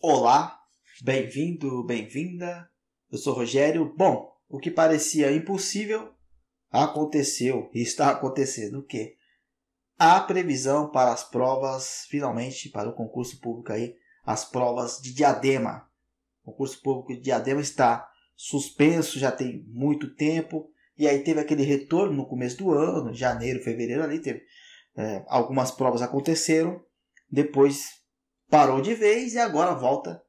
Olá, bem-vindo, bem-vinda. Eu sou Rogério. Bom, o que parecia impossível aconteceu e está acontecendo. O quê? A previsão para as provas, finalmente, para o concurso público aí, as provas de Diadema. O concurso público de Diadema está suspenso já tem muito tempo. E aí teve aquele retorno no começo do ano, janeiro, fevereiro ali, teve é, algumas provas aconteceram. Depois parou de vez e agora volta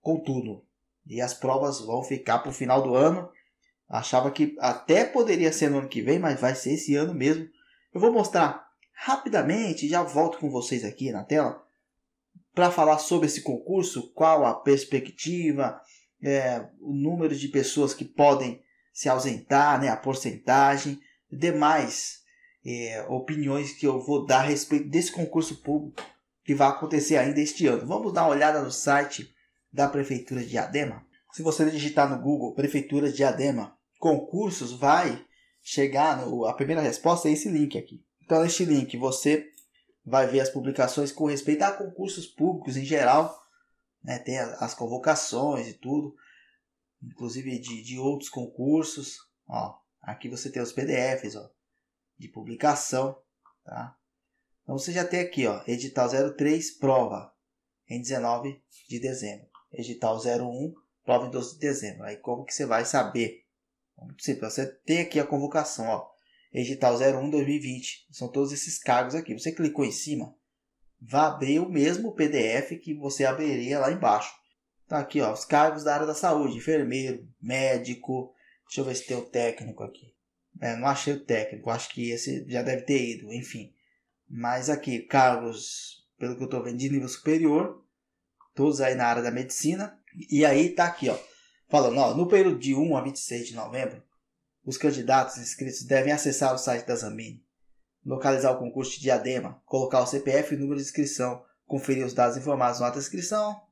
com tudo. E as provas vão ficar para o final do ano. Achava que até poderia ser no ano que vem, mas vai ser esse ano mesmo. Eu vou mostrar rapidamente, já volto com vocês aqui na tela, para falar sobre esse concurso, qual a perspectiva, é, o número de pessoas que podem se ausentar, né, a porcentagem, demais é, opiniões que eu vou dar a respeito desse concurso público que vai acontecer ainda este ano. Vamos dar uma olhada no site da Prefeitura de Adema. Se você digitar no Google Prefeitura de Adema concursos, vai chegar no, a primeira resposta é esse link aqui. Então, neste link, você vai ver as publicações com respeito a concursos públicos em geral, né? tem as convocações e tudo, inclusive de, de outros concursos. Ó, aqui você tem os PDFs ó, de publicação. Tá? Então você já tem aqui, ó, edital 03, prova em 19 de dezembro. Edital 01, prova em 12 de dezembro. Aí como que você vai saber? Muito simples, você tem aqui a convocação, ó. Edital 01 2020. São todos esses cargos aqui. Você clicou em cima, vai abrir o mesmo PDF que você abriria lá embaixo. Tá aqui, ó, os cargos da área da saúde, enfermeiro, médico. Deixa eu ver se tem o técnico aqui. É, não achei o técnico, acho que esse já deve ter ido, enfim. Mas aqui, cargos, pelo que eu estou vendo, de nível superior, todos aí na área da medicina. E aí está aqui, ó, falando, ó, no período de 1 a 26 de novembro, os candidatos inscritos devem acessar o site da Zamine, localizar o concurso de diadema, colocar o CPF e o número de inscrição, conferir os dados informados na nota de inscrição,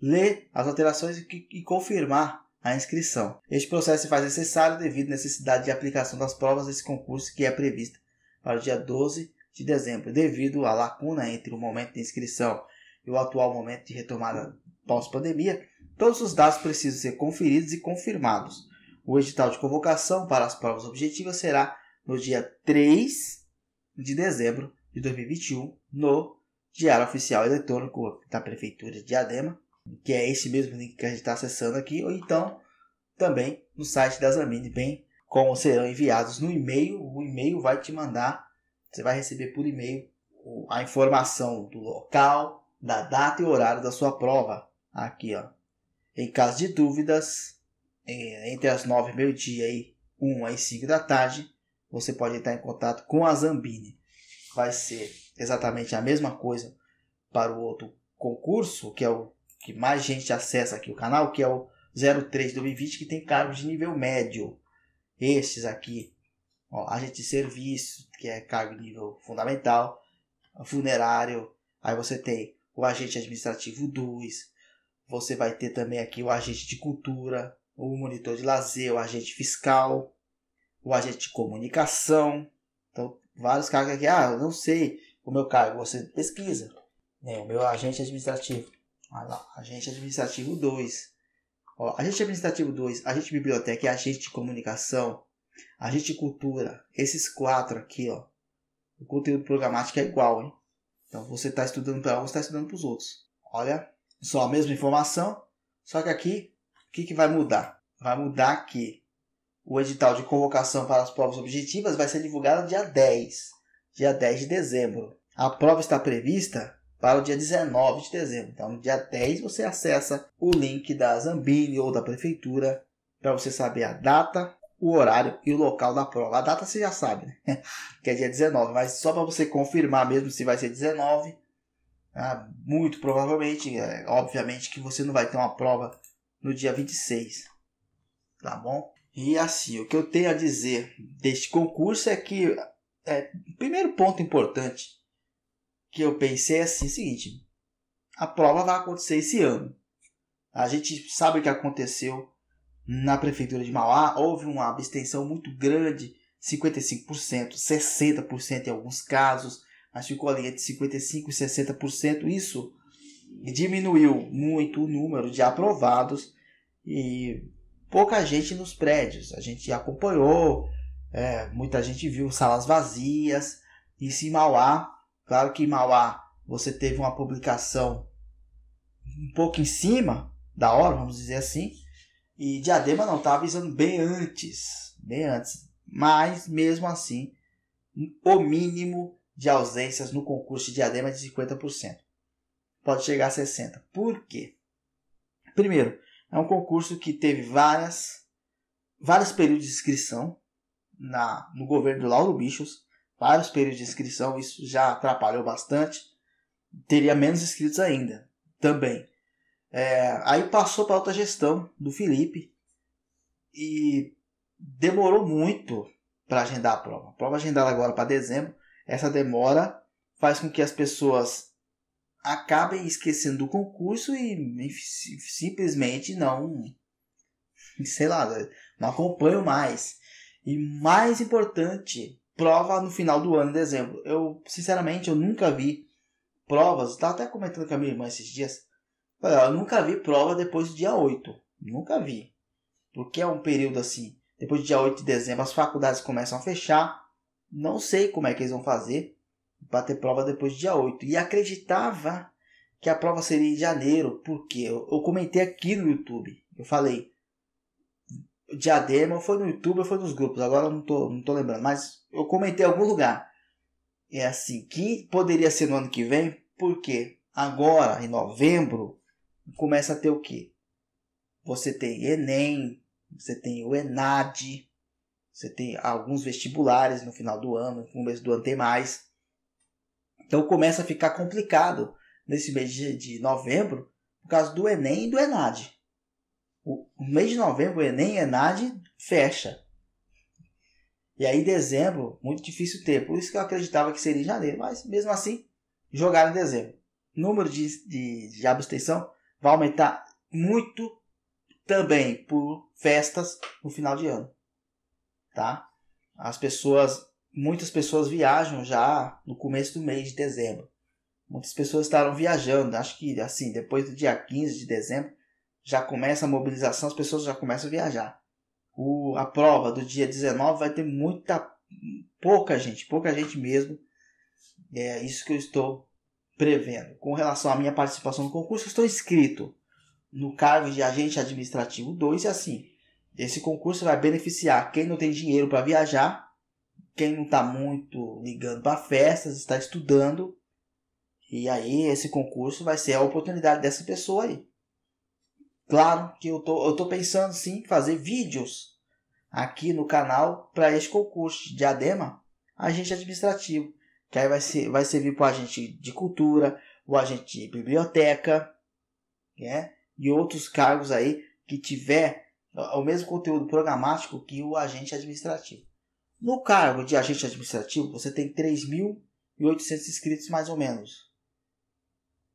ler as alterações e, e confirmar a inscrição. Este processo se faz necessário devido à necessidade de aplicação das provas desse concurso que é prevista para o dia 12 de dezembro, devido à lacuna entre o momento de inscrição e o atual momento de retomada pós-pandemia, todos os dados precisam ser conferidos e confirmados. O edital de convocação para as provas objetivas será no dia 3 de dezembro de 2021, no Diário Oficial Eletrônico da Prefeitura de Adema que é esse mesmo link que a gente está acessando aqui, ou então também no site da Zamine, bem como serão enviados no e-mail. O e-mail vai te mandar você vai receber por e-mail a informação do local, da data e horário da sua prova. Aqui, ó. Em caso de dúvidas, é, entre as nove e meio-dia e uma e cinco da tarde, você pode entrar em contato com a Zambini. Vai ser exatamente a mesma coisa para o outro concurso, que é o que mais gente acessa aqui o canal, que é o 03 2020, que tem cargos de nível médio. Estes aqui agente de serviço, que é cargo nível fundamental, funerário, aí você tem o agente administrativo 2, você vai ter também aqui o agente de cultura, o monitor de lazer, o agente fiscal, o agente de comunicação. Então, vários cargos aqui. Ah, eu não sei o meu cargo, você pesquisa. Né? O meu agente administrativo. Ah, lá, agente administrativo 2. agente administrativo 2, agente de biblioteca e agente de comunicação a gente cultura, esses quatro aqui, ó, o conteúdo programático é igual, hein? Então você está estudando para um, você está estudando para os outros. Olha, só a mesma informação, só que aqui, o que, que vai mudar? Vai mudar que o edital de convocação para as provas objetivas vai ser divulgado dia 10, dia 10 de dezembro. A prova está prevista para o dia 19 de dezembro. Então, no dia 10 você acessa o link da Zambini ou da prefeitura para você saber a data, o horário e o local da prova. A data você já sabe, né? que é dia 19, mas só para você confirmar mesmo se vai ser 19. Ah, tá? muito provavelmente, é, obviamente que você não vai ter uma prova no dia 26. Tá bom? E assim, o que eu tenho a dizer deste concurso é que é, primeiro ponto importante que eu pensei é assim, o seguinte, a prova vai acontecer esse ano. A gente sabe o que aconteceu na prefeitura de Mauá, houve uma abstenção muito grande, 55%, 60% em alguns casos, mas ficou ali entre 55% e 60%. Isso diminuiu muito o número de aprovados e pouca gente nos prédios. A gente acompanhou, é, muita gente viu salas vazias. Isso em Mauá, claro que em Mauá você teve uma publicação um pouco em cima da hora, vamos dizer assim, e Diadema não, estava avisando bem antes. Bem antes. Mas, mesmo assim, o mínimo de ausências no concurso de Diadema é de 50%. Pode chegar a 60%. Por quê? Primeiro, é um concurso que teve várias, vários períodos de inscrição na, no governo do Lauro Bichos. Vários períodos de inscrição, isso já atrapalhou bastante. Teria menos inscritos ainda, também. É, aí passou para outra gestão do Felipe e demorou muito para agendar a prova. A prova agendada agora para dezembro, essa demora faz com que as pessoas acabem esquecendo do concurso e simplesmente não, sei lá, né, não acompanham mais. E mais importante, prova no final do ano, em dezembro. Eu, sinceramente, eu nunca vi provas, estava até comentando com a minha irmã esses dias, eu nunca vi prova depois do dia 8. Nunca vi. Porque é um período assim. Depois do dia 8 de dezembro, as faculdades começam a fechar. Não sei como é que eles vão fazer para ter prova depois do dia 8. E acreditava que a prova seria em janeiro, porque eu, eu comentei aqui no YouTube. Eu falei, Diadema, foi no YouTube, foi nos grupos, agora não tô, não tô lembrando, mas eu comentei em algum lugar. É assim, que poderia ser no ano que vem, porque agora, em novembro, começa a ter o quê? Você tem Enem, você tem o Enad, você tem alguns vestibulares no final do ano, no começo do ano tem mais. Então começa a ficar complicado nesse mês de novembro por causa do Enem e do Enad. O mês de novembro, o Enem e Enad fecha. E aí, dezembro, muito difícil ter. Por isso que eu acreditava que seria em janeiro. Mas, mesmo assim, jogaram em dezembro. Número de, de, de abstenção vai aumentar muito também por festas no final de ano, tá? As pessoas, muitas pessoas viajam já no começo do mês de dezembro. Muitas pessoas estarão viajando, acho que assim, depois do dia 15 de dezembro já começa a mobilização, as pessoas já começam a viajar. O, a prova do dia 19 vai ter muita pouca gente, pouca gente mesmo. É isso que eu estou prevendo. Com relação à minha participação no concurso, estou inscrito no cargo de agente administrativo 2 e assim. Esse concurso vai beneficiar quem não tem dinheiro para viajar, quem não está muito ligando para festas, está estudando. E aí esse concurso vai ser a oportunidade dessa pessoa aí. Claro que eu tô, eu tô pensando sim em fazer vídeos aqui no canal para esse concurso de ADEMA agente administrativo que aí vai, ser, vai servir para o agente de cultura, o agente de biblioteca, né? e outros cargos aí que tiver o mesmo conteúdo programático que o agente administrativo. No cargo de agente administrativo, você tem 3.800 inscritos mais ou menos.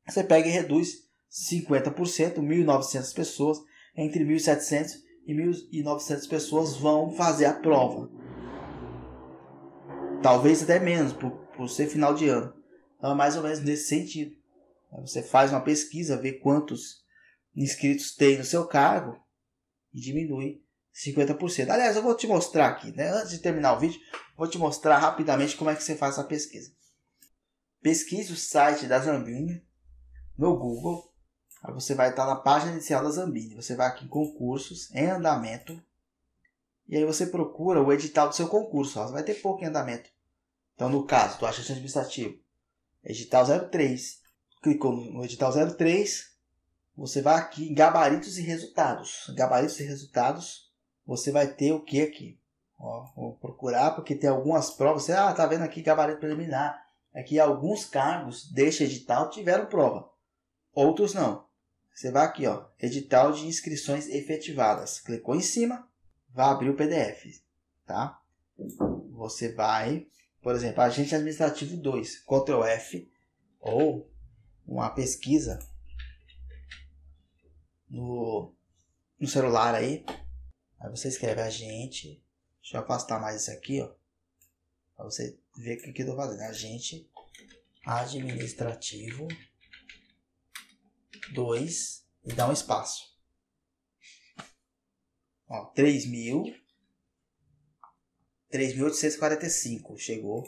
Você pega e reduz 50%, 1.900 pessoas, entre 1.700 e 1.900 pessoas vão fazer a prova. Talvez até menos, por ser final de ano. Então é mais ou menos nesse sentido. Você faz uma pesquisa, vê quantos inscritos tem no seu cargo e diminui 50%. Aliás, eu vou te mostrar aqui, né? Antes de terminar o vídeo, vou te mostrar rapidamente como é que você faz essa pesquisa. Pesquise o site da Zambinha no Google. Aí você vai estar na página inicial da Zambini. Você vai aqui em concursos, em andamento. E aí você procura o edital do seu concurso. Ó. Vai ter pouco em andamento. Então, no caso do achante administrativo, é edital 03, clicou no edital 03, você vai aqui em gabaritos e resultados. Gabaritos e resultados, você vai ter o que aqui? Ó, vou procurar porque tem algumas provas. Você, ah, tá vendo aqui gabarito preliminar. É que alguns cargos deste edital tiveram prova, outros não. Você vai aqui, ó, edital de inscrições efetivadas. Clicou em cima, vai abrir o PDF, tá? Você vai por exemplo, agente administrativo 2, Ctrl F, ou uma pesquisa no, no celular aí. Aí você escreve agente. Deixa eu afastar mais isso aqui, ó. Pra você ver o que, que eu tô fazendo. Agente administrativo 2 e dá um espaço. Ó, 3000. mil 3.845 chegou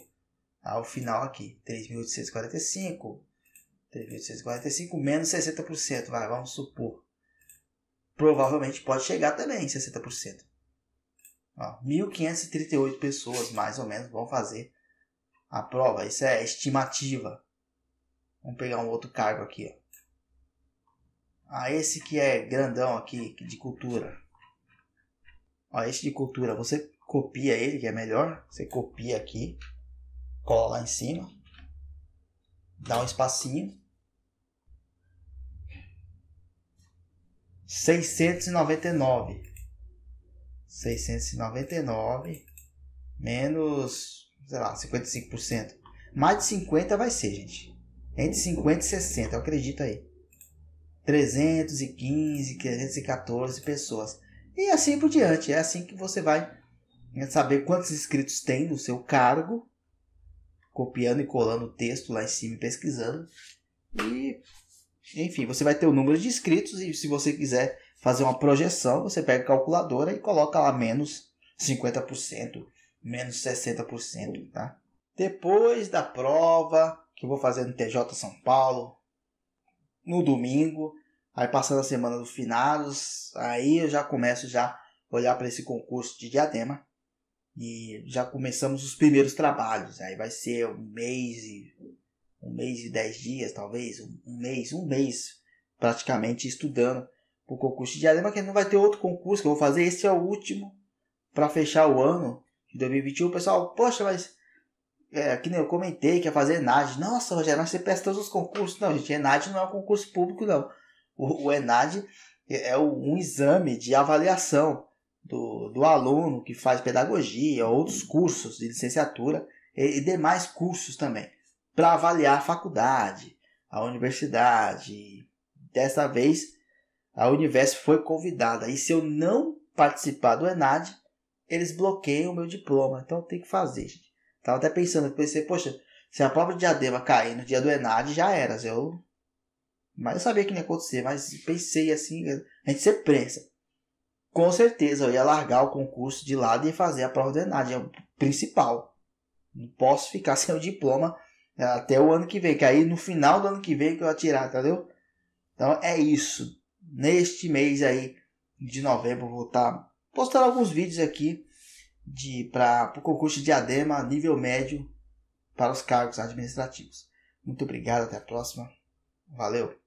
ao final aqui. 3.845, 3.845 menos 60%, vai, vamos supor. Provavelmente pode chegar também em 60%. 1.538 pessoas, mais ou menos, vão fazer a prova. Isso é estimativa. Vamos pegar um outro cargo aqui. Ó. Ah, esse que é grandão aqui, de cultura. Ó, esse de cultura, você copia ele, que é melhor. Você copia aqui, cola lá em cima, dá um espacinho. 699. 699 menos, sei lá, 55%. Mais de 50 vai ser, gente. Entre 50 e 60, acredita aí. 315, 314 pessoas. E assim por diante. É assim que você vai é saber quantos inscritos tem no seu cargo, copiando e colando o texto lá em cima e pesquisando. E, enfim, você vai ter o número de inscritos e se você quiser fazer uma projeção, você pega a calculadora e coloca lá menos 50%, menos 60%, tá? Depois da prova, que eu vou fazer no TJ São Paulo, no domingo, aí passando a semana do finados, aí eu já começo já olhar para esse concurso de diadema e já começamos os primeiros trabalhos. Aí vai ser um mês e um mês e dez dias, talvez, um mês, um mês praticamente estudando o concurso de Alema, que não vai ter outro concurso que eu vou fazer. Esse é o último para fechar o ano de 2021. O pessoal, poxa, mas é, que nem eu comentei, que é fazer ENAD. Nossa, Rogério, mas você presta todos os concursos. Não, gente, ENAD não é um concurso público, não. O, o ENAD é, é um exame de avaliação do, do aluno que faz pedagogia, outros cursos de licenciatura e, e demais cursos também, para avaliar a faculdade, a universidade. Dessa vez, a Universo foi convidada. E se eu não participar do Enad, eles bloqueiam o meu diploma. Então tem que fazer, gente. Tava até pensando, pensei, poxa, se a prova de diadema cair no dia do Enad, já era. Eu... Mas eu sabia que não ia acontecer, mas pensei assim, a gente sempre pensa com certeza eu ia largar o concurso de lado e fazer a prova do ENAD, é o principal. Não posso ficar sem o diploma né, até o ano que vem, que aí no final do ano que vem que eu ia tirar, entendeu? Então é isso. Neste mês aí de novembro vou estar tá postando alguns vídeos aqui de para o concurso de diadema nível médio para os cargos administrativos. Muito obrigado, até a próxima. Valeu!